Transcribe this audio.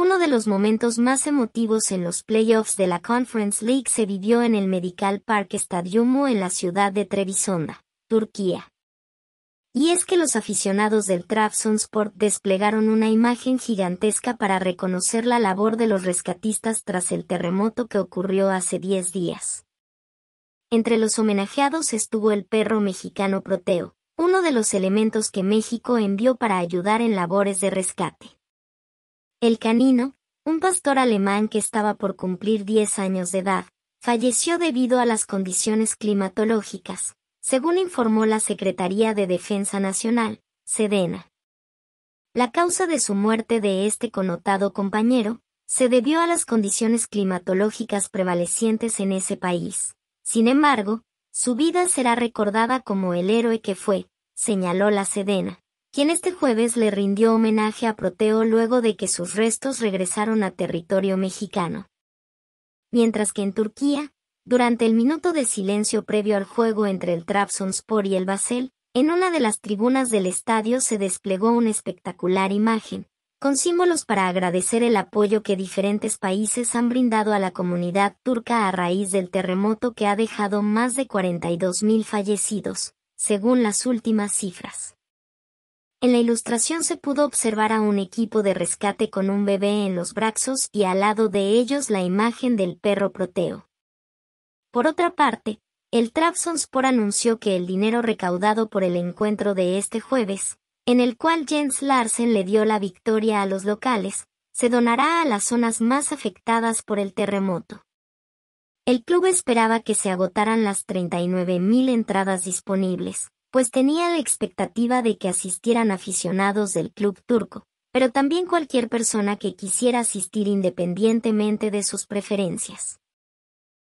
Uno de los momentos más emotivos en los playoffs de la Conference League se vivió en el Medical Park Stadium en la ciudad de Trebisonda, Turquía. Y es que los aficionados del Trabzonspor desplegaron una imagen gigantesca para reconocer la labor de los rescatistas tras el terremoto que ocurrió hace 10 días. Entre los homenajeados estuvo el perro mexicano Proteo, uno de los elementos que México envió para ayudar en labores de rescate. El canino, un pastor alemán que estaba por cumplir 10 años de edad, falleció debido a las condiciones climatológicas, según informó la Secretaría de Defensa Nacional, Sedena. La causa de su muerte de este connotado compañero se debió a las condiciones climatológicas prevalecientes en ese país. Sin embargo, su vida será recordada como el héroe que fue, señaló la Sedena quien este jueves le rindió homenaje a Proteo luego de que sus restos regresaron a territorio mexicano. Mientras que en Turquía, durante el minuto de silencio previo al juego entre el Trabzonspor y el Basel, en una de las tribunas del estadio se desplegó una espectacular imagen, con símbolos para agradecer el apoyo que diferentes países han brindado a la comunidad turca a raíz del terremoto que ha dejado más de 42.000 fallecidos, según las últimas cifras. En la ilustración se pudo observar a un equipo de rescate con un bebé en los brazos y al lado de ellos la imagen del perro Proteo. Por otra parte, el Trabzonspor anunció que el dinero recaudado por el encuentro de este jueves, en el cual Jens Larsen le dio la victoria a los locales, se donará a las zonas más afectadas por el terremoto. El club esperaba que se agotaran las 39.000 entradas disponibles, pues tenía la expectativa de que asistieran aficionados del club turco, pero también cualquier persona que quisiera asistir independientemente de sus preferencias.